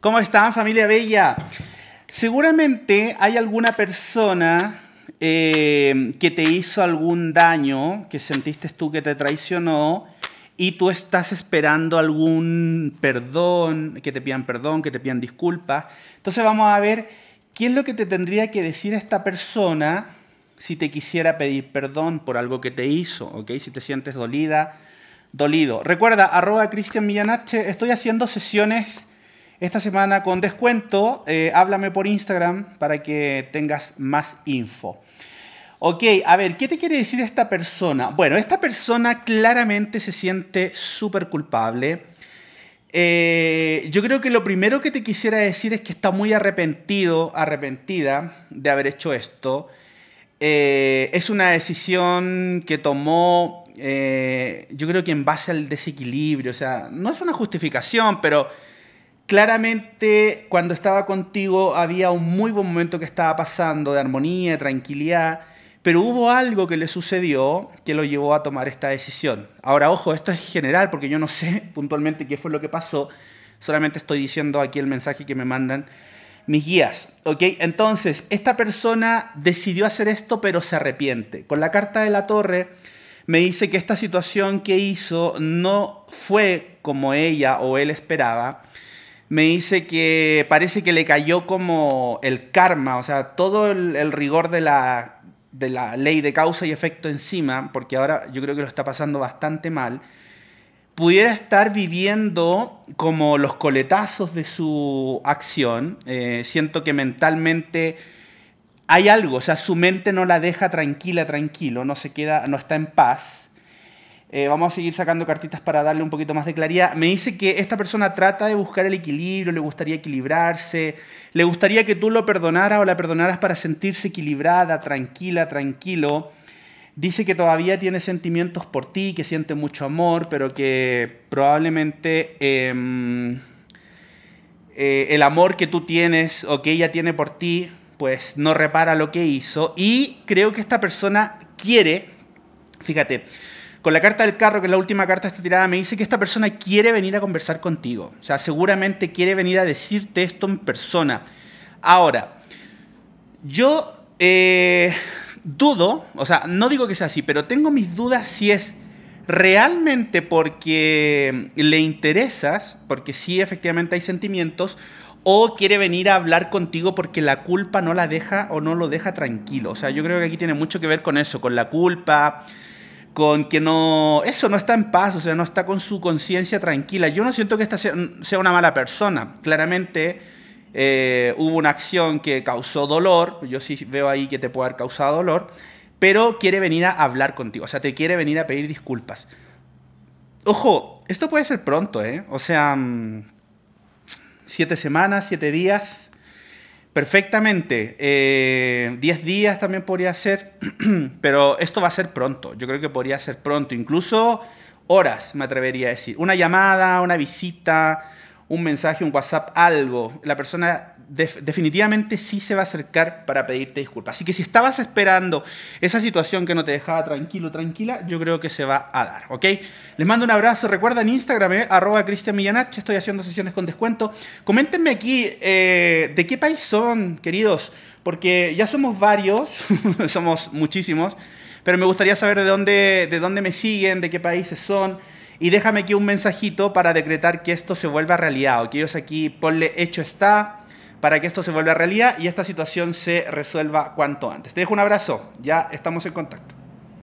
¿Cómo están, familia bella? Seguramente hay alguna persona eh, que te hizo algún daño, que sentiste tú que te traicionó, y tú estás esperando algún perdón, que te pidan perdón, que te pidan disculpas. Entonces vamos a ver qué es lo que te tendría que decir esta persona si te quisiera pedir perdón por algo que te hizo, ¿ok? Si te sientes dolida, dolido. Recuerda, arroba Cristian Millanache, estoy haciendo sesiones esta semana con descuento, eh, háblame por Instagram para que tengas más info. Ok, a ver, ¿qué te quiere decir esta persona? Bueno, esta persona claramente se siente súper culpable. Eh, yo creo que lo primero que te quisiera decir es que está muy arrepentido, arrepentida de haber hecho esto. Eh, es una decisión que tomó, yo creo que en base al desequilibrio, o sea, no es una justificación, pero Claramente, cuando estaba contigo había un muy buen momento que estaba pasando, de armonía, de tranquilidad, pero hubo algo que le sucedió que lo llevó a tomar esta decisión. Ahora, ojo, esto es general porque yo no sé puntualmente qué fue lo que pasó, solamente estoy diciendo aquí el mensaje que me mandan mis guías, ¿ok? Entonces, esta persona decidió hacer esto pero se arrepiente. Con la carta de la torre me dice que esta situación que hizo no fue como ella o él esperaba, me dice que parece que le cayó como el karma, o sea, todo el, rigor de la, ley de causa y efecto encima, porque ahora yo creo que lo está pasando bastante mal, pudiera estar viviendo como los coletazos de su acción. Eh, siento que mentalmente hay algo, o sea, su mente no la deja tranquila, tranquilo, no se queda, no está en paz. Eh, vamos a seguir sacando cartitas para darle un poquito más de claridad. Me dice que esta persona trata de buscar el equilibrio, le gustaría equilibrarse, le gustaría que tú lo perdonaras o la perdonaras para sentirse equilibrada, tranquila, tranquilo. Dice que todavía tiene sentimientos por ti, que siente mucho amor, pero que probablemente em, eh, el amor que tú tienes o que ella tiene por ti, pues no repara lo que hizo. Y creo que esta persona quiere, fíjate, con la carta del carro, que es la última carta de tirada, me dice que esta persona quiere venir a conversar contigo. O sea, seguramente quiere venir a decirte esto en persona. Ahora, yo eh, dudo, o sea, no digo que sea así, pero tengo mis dudas si es realmente porque le interesas, porque sí efectivamente hay sentimientos, o quiere venir a hablar contigo porque la culpa no la deja o no lo deja tranquilo. O sea, yo creo que aquí tiene mucho que ver con eso, con la culpa, con que no, eso no está en paz, o sea, no está con su conciencia tranquila. Yo no siento que esta sea, una mala persona. Claramente eh, hubo una acción que causó dolor, yo sí veo ahí que te puede haber causado dolor, pero quiere venir a hablar contigo, o sea, te quiere venir a pedir disculpas. Ojo, esto puede ser pronto, ¿eh? O sea, mm, siete semanas, siete días, Perfectamente. 10 eh, días también podría ser, pero esto va a ser pronto. Yo creo que podría ser pronto, incluso horas, me atrevería a decir. Una llamada, una visita, un mensaje, un WhatsApp, algo, la persona definitivamente sí se va a acercar para pedirte disculpas. Así que si estabas esperando esa situación que no te dejaba tranquilo, tranquila, yo creo que se va a dar, ¿ok? Les mando un abrazo. Recuerda en Instagram, eh, arroba Cristian Millanach, estoy haciendo sesiones con descuento. Coméntenme aquí eh, de qué país son, queridos, porque ya somos varios, somos muchísimos, pero me gustaría saber de dónde, de dónde me siguen, de qué países son. Y déjame aquí un mensajito para decretar que esto se vuelva realidad. O que ellos aquí ponle hecho está para que esto se vuelva realidad y esta situación se resuelva cuanto antes. Te dejo un abrazo. Ya estamos en contacto.